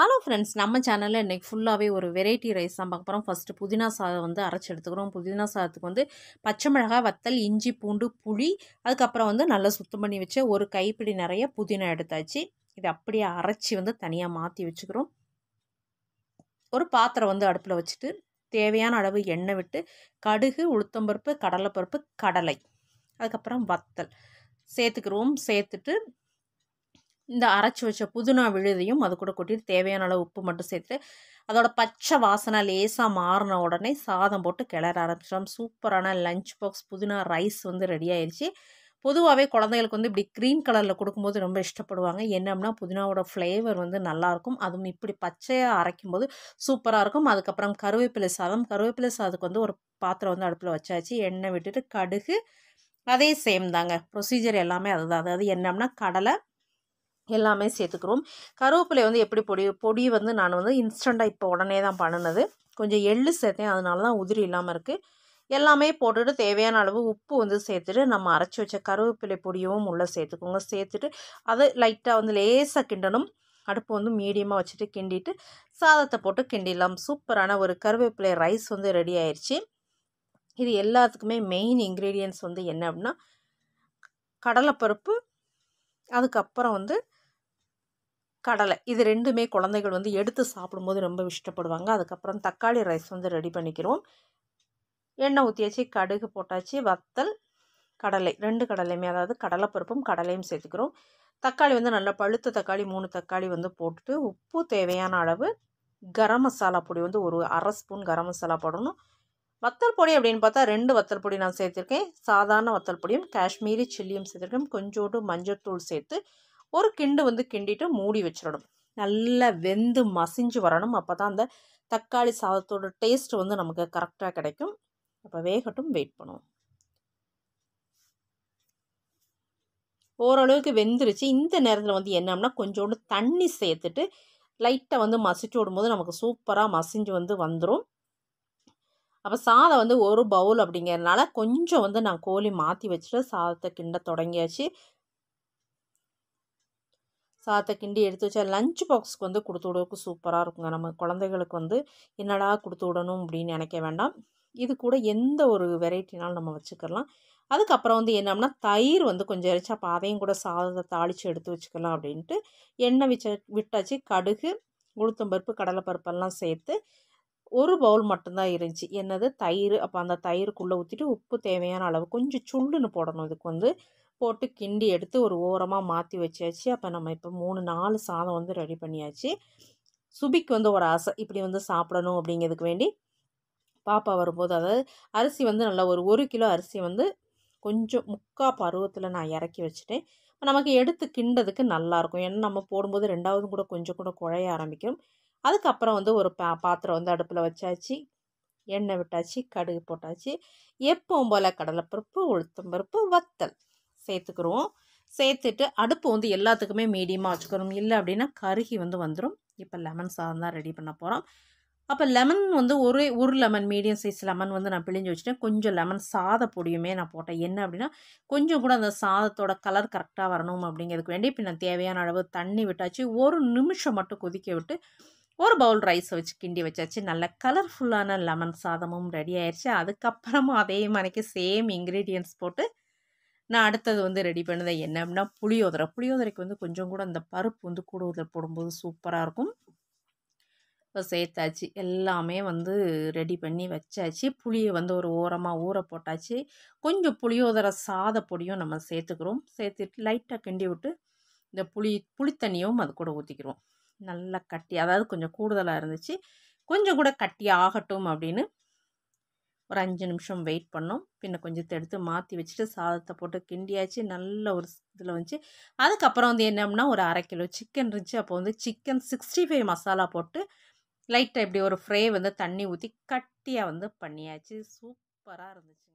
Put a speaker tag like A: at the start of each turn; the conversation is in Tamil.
A: ஹலோ ஃப்ரெண்ட்ஸ் நம்ம சேனலில் இன்றைக்கி ஃபுல்லாகவே ஒரு வெரைட்டி ரைஸ் தான் பார்க்க போகிறோம் ஃபஸ்ட்டு புதினா சாதம் வந்து அரைச்சி எடுத்துக்கிறோம் புதினா சாதத்துக்கு வந்து பச்சை மிளகாய் வத்தல் இஞ்சி பூண்டு புளி அதுக்கப்புறம் வந்து நல்லா சுத்தம் பண்ணி வச்சு ஒரு கைப்பிடி நிறைய புதினா எடுத்தாச்சு இது அப்படியே அரைச்சி வந்து தனியாக மாற்றி வச்சுக்கிறோம் ஒரு பாத்திரம் வந்து அடுப்பில் வச்சுட்டு தேவையான அளவு எண்ணெய் விட்டு கடுகு உளுத்தம்பருப்பு கடலைப்பருப்பு கடலை அதுக்கப்புறம் வத்தல் சேர்த்துக்கிறோம் சேர்த்துட்டு இந்த அரைச்சி வச்ச புதினா விழுதையும் அது கூட கொட்டிட்டு தேவையான அளவு உப்பு மட்டும் சேர்த்துட்டு அதோட பச்சை வாசனை லேசாக மாறின உடனே சாதம் போட்டு கிளற ஆரம்பிச்சிடும் சூப்பரான லஞ்ச் பாக்ஸ் புதினா ரைஸ் வந்து ரெடி ஆயிடுச்சு பொதுவாகவே குழந்தைகளுக்கு வந்து இப்படி க்ரீன் கலரில் கொடுக்கும்போது ரொம்ப இஷ்டப்படுவாங்க என்னம்னா புதினாவோட ஃப்ளேவர் வந்து நல்லாயிருக்கும் அதுவும் இப்படி பச்சையாக அரைக்கும் போது சூப்பராக இருக்கும் அதுக்கப்புறம் கருவேப்பிலை சாதம் கருவேப்பிலை சாதத்துக்கு வந்து ஒரு பாத்திரம் வந்து அடுப்பில் வச்சாச்சு எண்ணெய் விட்டுட்டு கடுகு அதே சேம் தாங்க ப்ரொசீஜர் எல்லாமே அதுதான் அதாவது என்னம்னா கடலை எல்லாமே சேர்த்துக்கிறோம் கருவேப்பிலை வந்து எப்படி பொடி பொடி வந்து நான் வந்து இன்ஸ்டண்ட்டாக இப்போ உடனே தான் பண்ணினது கொஞ்சம் எள்ளு சேர்த்தேன் அதனால தான் உதிரி இல்லாமல் இருக்குது எல்லாமே போட்டுட்டு தேவையான அளவு உப்பு வந்து சேர்த்துட்டு நம்ம அரைச்சி வச்ச கருவேப்பிலை பொடியும் உள்ளே சேர்த்துக்கோங்க சேர்த்துட்டு அதை லைட்டாக வந்து லேசாக கிண்டணும் அடுப்பு வந்து மீடியமாக வச்சுட்டு கிண்டிட்டு சாதத்தை போட்டு கிண்டிடலாம் சூப்பரான ஒரு கருவேப்பிலை ரைஸ் வந்து ரெடி ஆயிடுச்சு இது எல்லாத்துக்குமே மெயின் இன்க்ரீடியன்ஸ் வந்து என்ன அப்படின்னா கடலைப்பருப்பு அதுக்கப்புறம் வந்து கடலை இது ரெண்டுமே குழந்தைகள் வந்து எடுத்து சாப்பிடும்போது ரொம்ப இஷ்டப்படுவாங்க அதுக்கப்புறம் தக்காளி ரைஸ் வந்து ரெடி பண்ணிக்கிறோம் எண்ணெய் ஊற்றியாச்சு கடுகு போட்டாச்சு வத்தல் கடலை ரெண்டு கடலையுமே அதாவது கடலைப்பருப்பும் கடலையும் சேர்த்துக்கிறோம் தக்காளி வந்து நல்லா பழுத்த தக்காளி மூணு தக்காளி வந்து போட்டுட்டு உப்பு தேவையான அளவு கரம் மசாலா பொடி வந்து ஒரு அரை ஸ்பூன் கரம் மசாலா போடணும் வத்தல் பொடி அப்படின்னு பார்த்தா ரெண்டு வத்தல் பொடி நான் சேர்த்துருக்கேன் சாதாரண வத்தல் பொடியும் காஷ்மீரி சில்லியும் சேர்த்துருக்கேன் கொஞ்சோண்டு மஞ்சள் தூள் சேர்த்து ஒரு கிண்டு வந்து கிண்டிட்டு மூடி வச்சிடணும் நல்லா வெந்து மசிஞ்சு வரணும் அப்போ தான் அந்த தக்காளி சாதத்தோட டேஸ்ட் வந்து நமக்கு கரெக்டாக கிடைக்கும் அப்போ வேகட்டும் வெயிட் பண்ணுவோம் ஓரளவுக்கு வெந்துருச்சு இந்த நேரத்தில் வந்து என்னம்னா கொஞ்சோண்டு தண்ணி சேர்த்துட்டு லைட்டாக வந்து மசிச்சு விடும்போது நமக்கு சூப்பராக மசிஞ்சு வந்து வந்துடும் அப்போ சாதம் வந்து ஒரு பவுல் அப்படிங்கிறதுனால கொஞ்சம் வந்து நான் கோழி மாற்றி வச்சுட்டு சாதத்தை கிண்ட தொடங்கியாச்சு சாத்தை கிண்டி எடுத்து வச்சா லஞ்ச் பாக்ஸ்க்கு வந்து கொடுத்து விடுறதுக்கு சூப்பராக இருக்குங்க நம்ம குழந்தைகளுக்கு வந்து என்னடா கொடுத்து விடணும் அப்படின்னு நினைக்க வேண்டாம் இது கூட எந்த ஒரு வெரைட்டினாலும் நம்ம வச்சுக்கலாம் அதுக்கப்புறம் வந்து என்னம்னா தயிர் வந்து கொஞ்சம் எரிச்சா பாதையும் கூட சாதத்தை தாளித்து எடுத்து வச்சுக்கலாம் அப்படின்ட்டு எண்ணெய் வச்ச விட்டாச்சு கடுகு உளுத்தம்பருப்பு பருப்பெல்லாம் சேர்த்து ஒரு பவுல் மட்டும்தான் இருந்துச்சு என்னது தயிர் அப்போ அந்த தயிருக்குள்ளே ஊற்றிட்டு உப்பு தேவையான அளவு கொஞ்சம் சுண்டுன்னு போடணும் இதுக்கு வந்து போட்டு கிண்டி எடுத்து ஒரு ஓரமாக மாற்றி வச்சாச்சு அப்போ நம்ம இப்போ மூணு நாலு சாதம் வந்து ரெடி பண்ணியாச்சு சுபிக்கு வந்து ஒரு ஆசை இப்படி வந்து சாப்பிடணும் அப்படிங்கிறதுக்கு வேண்டி பாப்பா வரும்போது அதாவது அரிசி வந்து நல்லா ஒரு ஒரு கிலோ அரிசி வந்து கொஞ்சம் முக்கா பருவத்தில் நான் இறக்கி வச்சுட்டேன் நமக்கு எடுத்து கிண்டதுக்கு நல்லாயிருக்கும் ஏன்னா நம்ம போடும்போது ரெண்டாவது கூட கொஞ்சம் கூட குழைய ஆரம்பிக்கும் அதுக்கப்புறம் வந்து ஒரு பா பாத்திரம் வந்து அடுப்பில் வச்சாச்சு எண்ணெய் விட்டாச்சு கடுகு போட்டாச்சு எப்பவும் போல் கடலைப்பருப்பு உளுத்தம்பருப்பு வத்தல் சேர்த்துக்கிறோம் சேர்த்துட்டு அடுப்பு வந்து எல்லாத்துக்குமே மீடியமாக வச்சுக்கிறோம் இல்லை அப்படின்னா கருகி வந்து வந்துடும் இப்போ லெமன் சாதம் தான் ரெடி பண்ண போகிறோம் அப்போ லெமன் வந்து ஒரு ஒரு லெமன் மீடியம் சைஸ் லெமன் வந்து நான் பிழிஞ்சு வச்சுட்டேன் கொஞ்சம் லெமன் சாத பொடியுமே நான் போட்டேன் என்ன அப்படின்னா கொஞ்சம் கூட அந்த சாதத்தோட கலர் கரெக்டாக வரணும் அப்படிங்கிறதுக்கு வேண்டி இப்போ நான் தேவையான அளவு தண்ணி விட்டாச்சு ஒரு நிமிஷம் மட்டும் கொதிக்க விட்டு ஒரு பவுல் ரைஸை வச்சு கிண்டி வச்சாச்சு நல்ல கலர்ஃபுல்லான லெமன் சாதமும் ரெடி ஆயிடுச்சு அதுக்கப்புறமா அதே மாதிரிக்கு சேம் இன்க்ரீடியன்ஸ் போட்டு நான் அடுத்தது வந்து ரெடி பண்ணதை என்ன அப்படின்னா புளியோதரை புளியோதரைக்கு வந்து கொஞ்சம் கூட அந்த பருப்பு வந்து கூடுதல் போடும்போது சூப்பராக இருக்கும் இப்போ சேர்த்தாச்சு எல்லாமே வந்து ரெடி பண்ணி வச்சாச்சு புளியை வந்து ஒரு ஓரமாக ஊற போட்டாச்சு கொஞ்சம் புளியோதர சாத பொடியும் நம்ம சேர்த்துக்கிறோம் சேர்த்துட்டு லைட்டாக கிண்டி விட்டு இந்த புளி புளித்தண்ணியும் அது கூட ஊற்றிக்கிறோம் நல்லா கட்டி அதாவது கொஞ்சம் கூடுதலாக இருந்துச்சு கொஞ்சம் கூட கட்டி ஆகட்டும் அப்படின்னு ஒரு அஞ்சு நிமிஷம் வெயிட் பண்ணோம் பின்ன கொஞ்சத்தை எடுத்து மாற்றி வச்சுட்டு சாதத்தை போட்டு கிண்டியாச்சு நல்ல ஒரு இதில் வந்துச்சு அதுக்கப்புறம் வந்து என்னம்னா ஒரு அரை கிலோ சிக்கன் இருந்துச்சு அப்போ வந்து சிக்கன் சிக்ஸ்டி ஃபைவ் மசாலா போட்டு லைட்டாக இப்படி ஒரு ஃப்ரை வந்து தண்ணி ஊற்றி கட்டியாக வந்து பண்ணியாச்சு சூப்பராக இருந்துச்சு